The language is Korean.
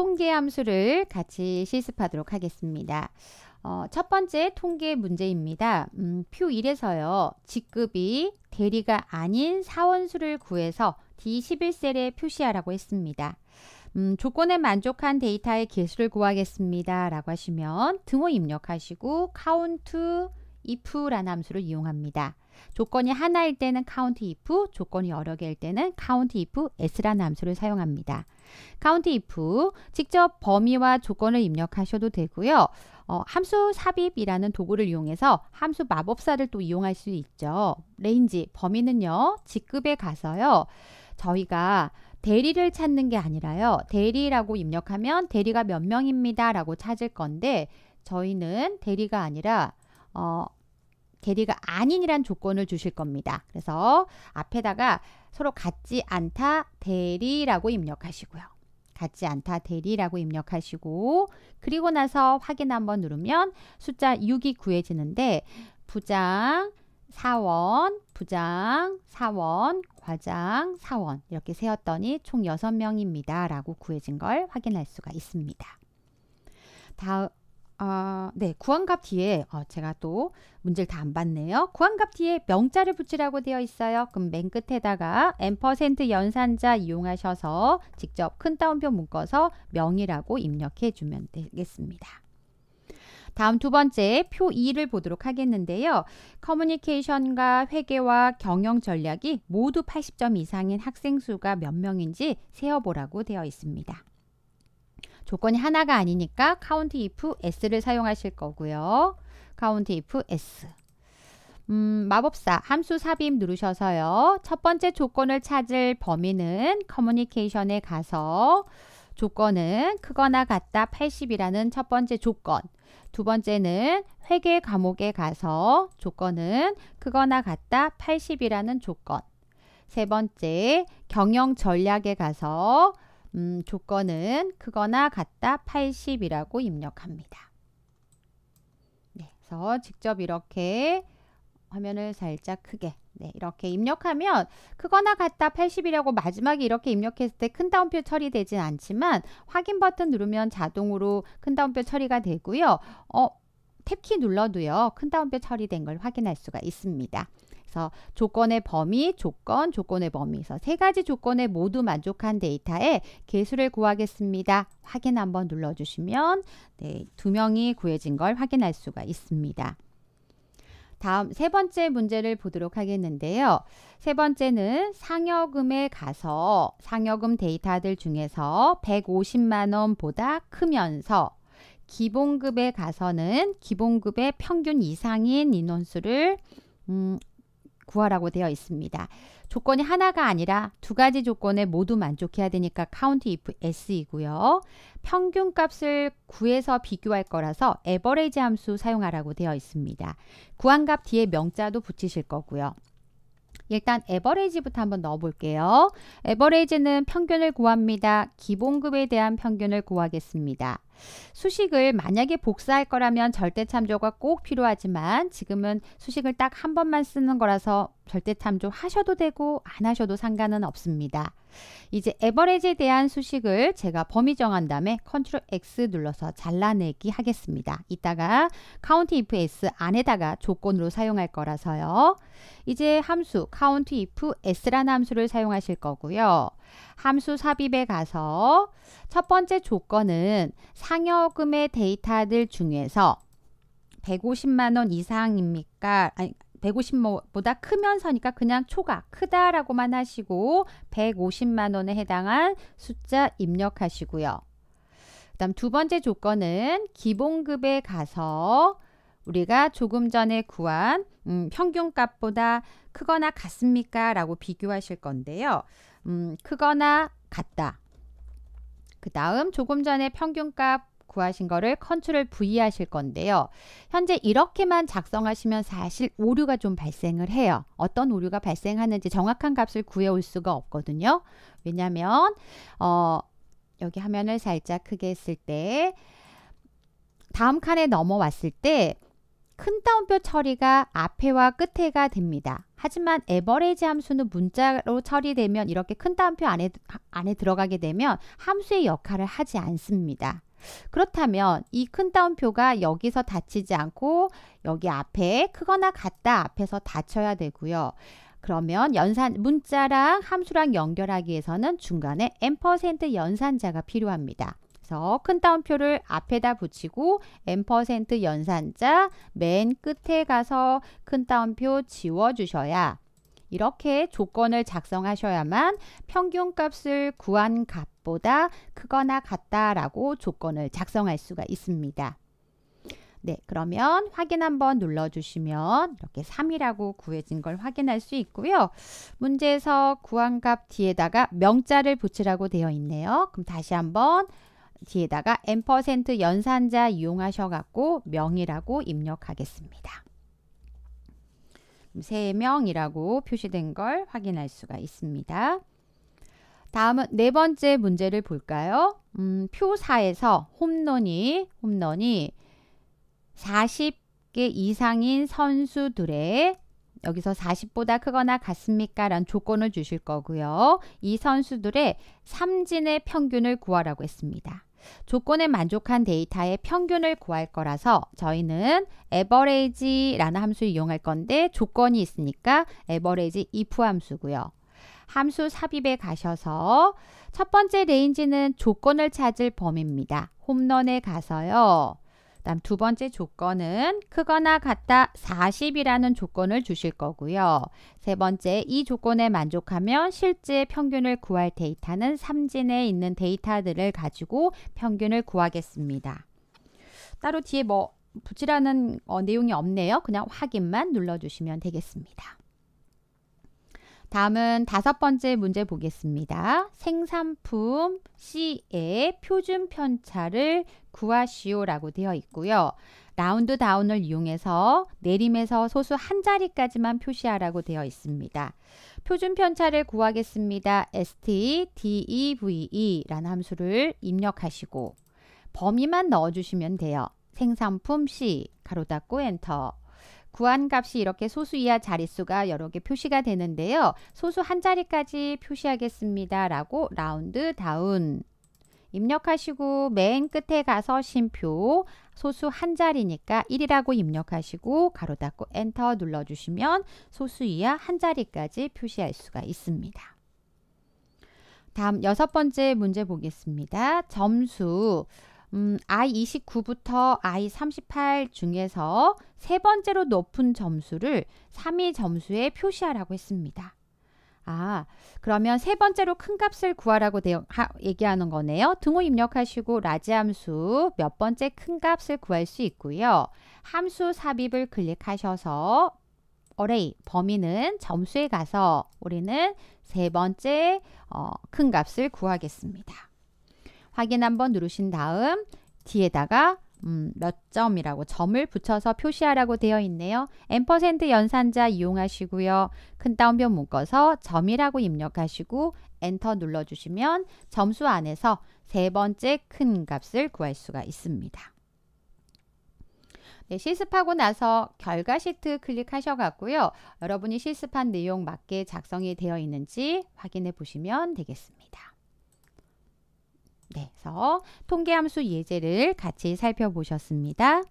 통계 함수를 같이 실습하도록 하겠습니다. 어, 첫 번째 통계 문제입니다. 음, 표 1에서요. 직급이 대리가 아닌 사원수를 구해서 D11셀에 표시하라고 했습니다. 음, 조건에 만족한 데이터의 개수를 구하겠습니다. 라고 하시면 등호 입력하시고 카운트 if라는 함수를 이용합니다. 조건이 하나일 때는 count if, 조건이 여러 개일 때는 count if s라는 함수를 사용합니다. count if 직접 범위와 조건을 입력하셔도 되고요. 어, 함수 삽입이라는 도구를 이용해서 함수 마법사를 또 이용할 수 있죠. 레인지 범위는요. 직급에 가서요. 저희가 대리를 찾는 게 아니라요. 대리라고 입력하면 대리가 몇 명입니다. 라고 찾을 건데 저희는 대리가 아니라 어, 대리가 아닌이란 조건을 주실 겁니다. 그래서 앞에다가 서로 같지 않다 대리라고 입력하시고요. 같지 않다 대리라고 입력하시고 그리고 나서 확인 한번 누르면 숫자 6이 구해지는데 부장, 사원, 부장, 사원, 과장, 사원 이렇게 세었더니 총 6명입니다. 라고 구해진 걸 확인할 수가 있습니다. 다음 어, 네, 구한갑 뒤에 어, 제가 또 문제를 다 안 봤네요. 구한갑 뒤에 명자를 붙이라고 되어 있어요. 그럼 맨 끝에다가 n% 연산자 이용하셔서 직접 큰 따옴표 묶어서 명이라고 입력해 주면 되겠습니다. 다음 두 번째 표 2를 보도록 하겠는데요. 커뮤니케이션과 회계와 경영 전략이 모두 80점 이상인 학생 수가 몇 명인지 세어보라고 되어 있습니다. 조건이 하나가 아니니까 count if s를 사용하실 거고요. count if s 음, 마법사 함수 삽입 누르셔서요. 첫 번째 조건을 찾을 범위는 커뮤니케이션에 가서 조건은 크거나 같다 80이라는 첫 번째 조건 두 번째는 회계 과목에 가서 조건은 크거나 같다 80이라는 조건 세 번째 경영 전략에 가서 음, 조건은 크거나 같다 80이라고 입력합니다. 네, 그래서 직접 이렇게 화면을 살짝 크게 네, 이렇게 입력하면 크거나 같다 80이라고 마지막에 이렇게 입력했을 때큰 따옴표 처리되진 않지만 확인 버튼 누르면 자동으로 큰 따옴표 처리가 되고요. 어, 탭키 눌러도요. 큰 따옴표 처리된 걸 확인할 수가 있습니다. 그래서 조건의 범위, 조건, 조건의 범위. 그래서 세 가지 조건에 모두 만족한 데이터에 개수를 구하겠습니다. 확인 한번 눌러주시면 네, 두 명이 구해진 걸 확인할 수가 있습니다. 다음 세 번째 문제를 보도록 하겠는데요. 세 번째는 상여금에 가서 상여금 데이터들 중에서 150만 원보다 크면서 기본급에 가서는 기본급의 평균 이상인 인원수를 음, 구하라고 되어 있습니다. 조건이 하나가 아니라 두 가지 조건에 모두 만족해야 되니까 count if s이고요. 평균 값을 구해서 비교할 거라서 average 함수 사용하라고 되어 있습니다. 구한 값 뒤에 명자도 붙이실 거고요. 일단 a v e r a g e 부터 한번 넣어볼게요. a v e r a g e 는 평균을 구합니다. 기본급에 대한 평균을 구하겠습니다. 수식을 만약에 복사할 거라면 절대 참조가 꼭 필요하지만 지금은 수식을 딱 한 번만 쓰는 거라서 절대 참조 하셔도 되고 안 하셔도 상관은 없습니다. 이제 에버리지에 대한 수식을 제가 범위 정한 다음에 컨트롤 X 눌러서 잘라내기 하겠습니다. 이따가 count if s 안에다가 조건으로 사용할 거라서요. 이제 함수 count if s라는 함수를 사용하실 거고요. 함수 삽입에 가서 첫 번째 조건은 상여금의 데이터들 중에서 150만원 이상입니까? 아니, 150보다 크면서니까 그냥 초과 크다라고만 하시고 150만 원에 해당한 숫자 입력하시고요. 그다음 두 번째 조건은 기본급에 가서 우리가 조금 전에 구한 음, 평균값보다 크거나 같습니까? 라고 비교하실 건데요. 음, 크거나 같다. 그 다음 조금 전에 평균값 구하신 거를 컨트롤 V 하실 건데요. 현재 이렇게만 작성하시면 사실 오류가 좀 발생을 해요. 어떤 오류가 발생하는지 정확한 값을 구해올 수가 없거든요. 왜냐하면 어, 여기 화면을 살짝 크게 했을 때 다음 칸에 넘어왔을 때큰 따옴표 처리가 앞에와 끝에가 됩니다. 하지만 에버레지 함수는 문자로 처리되면 이렇게 큰 따옴표 안에, 안에 들어가게 되면 함수의 역할을 하지 않습니다. 그렇다면 이 큰 따옴표가 여기서 닫히지 않고 여기 앞에 크거나 같다 앞에서 닫혀야 되고요. 그러면 연산 문자랑 함수랑 연결하기 위해서는 중간에 n% 연산자가 필요합니다. 그서큰 따옴표를 앞에다 붙이고 n% 연산자 맨 끝에 가서 큰 따옴표 지워주셔야 이렇게 조건을 작성하셔야만 평균값을 구한 값보다 크거나 같다라고 조건을 작성할 수가 있습니다. 네, 그러면 확인 한번 눌러주시면 이렇게 3이라고 구해진 걸 확인할 수 있고요. 문제에서 구한 값 뒤에다가 명자를 붙이라고 되어 있네요. 그럼 다시 한번 뒤에다가 n% 연산자 이용하셔갖고 명이라고 입력하겠습니다. 3명이라고 표시된 걸 확인할 수가 있습니다. 다음은 네 번째 문제를 볼까요? 음, 표 4에서 홈런이 홈런이 40개 이상인 선수들의 여기서 40보다 크거나 같습니까? 라는 조건을 주실 거고요. 이 선수들의 삼진의 평균을 구하라고 했습니다. 조건에 만족한 데이터의 평균을 구할 거라서 저희는 average라는 함수 를 이용할 건데 조건이 있으니까 average if 함수고요. 함수 삽입에 가셔서 첫 번째 레인지는 조건을 찾을 범위입니다. 홈런에 가서요. 다음 두 번째 조건은 크거나 같다 40이라는 조건을 주실 거고요. 세 번째, 이 조건에 만족하면 실제 평균을 구할 데이터는 삼진에 있는 데이터들을 가지고 평균을 구하겠습니다. 따로 뒤에 뭐 붙이라는 어, 내용이 없네요. 그냥 확인만 눌러주시면 되겠습니다. 다음은 다섯 번째 문제 보겠습니다. 생산품 C의 표준 편차를 구하시오라고 되어 있고요. 라운드 다운을 이용해서 내림에서 소수 한 자리까지만 표시하라고 되어 있습니다. 표준 편차를 구하겠습니다. stdeve라는 함수를 입력하시고 범위만 넣어주시면 돼요. 생산품 C 가로 닫고 엔터 구한값이 이렇게 소수 이하 자릿수가 여러 개 표시가 되는데요. 소수 한 자리까지 표시하겠습니다. 라고 라운드 다운 입력하시고 맨 끝에 가서 심표 소수 한 자리니까 1이라고 입력하시고 가로 닫고 엔터 눌러주시면 소수 이하 한 자리까지 표시할 수가 있습니다. 다음 여섯 번째 문제 보겠습니다. 점수 음, I29부터 I38 중에서 세 번째로 높은 점수를 3위 점수에 표시하라고 했습니다. 아, 그러면 세 번째로 큰 값을 구하라고 대, 하, 얘기하는 거네요. 등호 입력하시고 라지 함수 몇 번째 큰 값을 구할 수 있고요. 함수 삽입을 클릭하셔서 어레이 범위는 점수에 가서 우리는 세 번째 어, 큰 값을 구하겠습니다. 확인 한번 누르신 다음 뒤에다가 음, 몇 점이라고 점을 붙여서 표시하라고 되어 있네요. 엠 연산자 이용하시고요. 큰 따옴표 묶어서 점이라고 입력하시고 엔터 눌러주시면 점수 안에서 세 번째 큰 값을 구할 수가 있습니다. 네, 실습하고 나서 결과 시트 클릭하셔갖고요. 여러분이 실습한 내용 맞게 작성이 되어 있는지 확인해 보시면 되겠습니다. 네, 그래서 통계함수 예제를 같이 살펴보셨습니다.